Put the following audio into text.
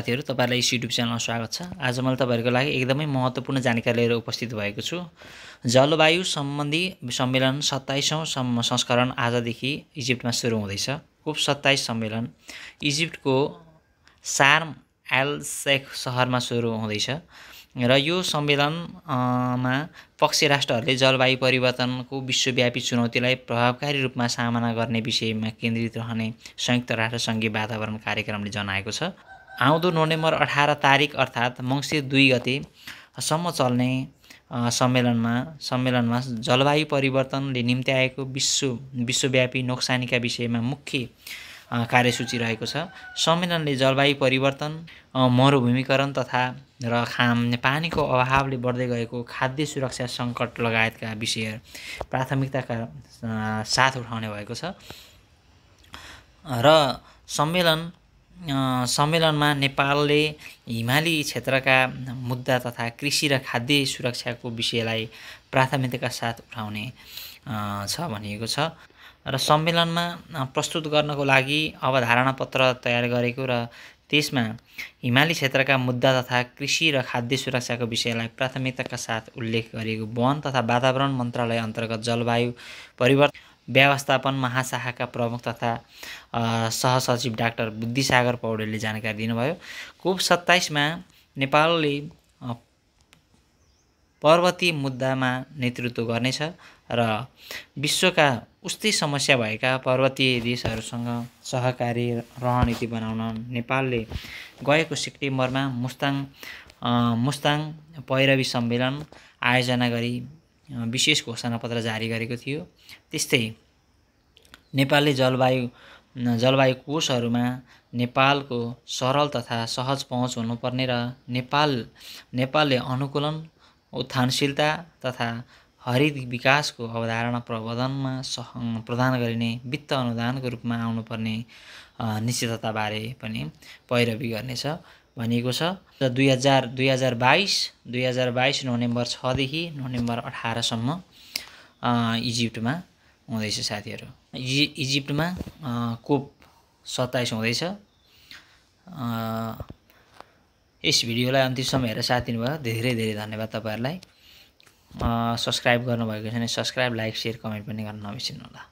साथीहरू तपाईँहरूलाई यस युट्युब च्यानलमा स्वागत छ आज मैले तपाईँहरूको लागि एकदमै महत्त्वपूर्ण जानकारी लिएर उपस्थित भएको छु जलवायु सम्बन्धी सम्मेलन सत्ताइसौँ संस्करण आजदेखि इजिप्टमा सुरु हुँदैछ कोप सत्ताइस सम्मेलन इजिप्टको सार्म एल सेक सहरमा सुरु हुँदैछ र यो सम्मेलनमा पक्ष राष्ट्रहरूले जलवायु परिवर्तनको विश्वव्यापी चुनौतीलाई प्रभावकारी रूपमा सामना गर्ने विषयमा केन्द्रित रहने संयुक्त राष्ट्रसङ्घीय वातावरण कार्यक्रमले जनाएको छ आउँदो नोभेम्बर अठार तारिक अर्थात् मङ्सिर दुई गतेसम्म चल्ने सम्मेलनमा सम्मेलनमा जलवायु परिवर्तनले निम्ति आएको विश्व विश्वव्यापी नोक्सानीका विषयमा मुख्य कार्यसूची रहेको छ सम्मेलनले जलवायु परिवर्तन मरुभूमिकरण तथा र खाम पानीको अभावले बढ्दै गएको खाद्य सुरक्षा सङ्कट लगायतका विषय प्राथमिकताका साथ उठाउने भएको छ र सम्मेलन सम्मेलनमा नेपालले हिमाली क्षेत्रका मुद्दा तथा कृषि र खाद्य सुरक्षाको विषयलाई प्राथमिकताका साथ उठाउने छ भनिएको छ र सम्मेलनमा प्रस्तुत गर्नको लागि अवधारणा पत्र तयार गरेको र त्यसमा हिमाली क्षेत्रका मुद्दा तथा कृषि र खाद्य सुरक्षाको विषयलाई प्राथमिकताका साथ उल्लेख गरिएको वन तथा वातावरण मन्त्रालय अन्तर्गत जलवायु परिवर्तन व्यवस्थापन महाशाखाका प्रमुख तथा सहसचिव डाक्टर बुद्धिसागर पौडेलले जानकारी दिनुभयो कोप सत्ताइसमा नेपालले पर्वतीय मुद्दामा नेतृत्व गर्नेछ र विश्वका उस्तै समस्या भएका पर्वतीय देशहरूसँग सहकारी रणनीति बनाउन नेपालले गएको सेप्टेम्बरमा मुस्ताङ मुस्ताङ पैरवी सम्मेलन आयोजना गरी विशेष घोषणापत्र जारी गरेको थियो त्यस्तै नेपालले जलवायु जलवायु कोषहरूमा नेपालको सरल तथा सहज पहुँच हुनुपर्ने र नेपाल नेपालले अनुकूलन उत्थानशीलता तथा हरित विकासको अवधारणा प्रबन्धनमा सह प्रदान गरिने वित्त अनुदानको रूपमा आउनुपर्ने निश्चितताबारे पनि पैरवी गर्नेछ भनिएको छ र दुई हजार दुई हजार बाइस दुई हजार बाइस नोभेम्बर छदेखि नोभेम्बर अठारसम्म इजिप्टमा हुँदैछ साथीहरू इजि इजिप्टमा कोप सत्ताइस हुँदैछ यस भिडियोलाई अन्तिमसम्म हेरेर साथ दिनुभयो धेरै धेरै धन्यवाद तपाईँहरूलाई सब्सक्राइब गर्नुभएको छ भने सब्सक्राइब लाइक सेयर कमेन्ट पनि गर्न नबिर्सिनु होला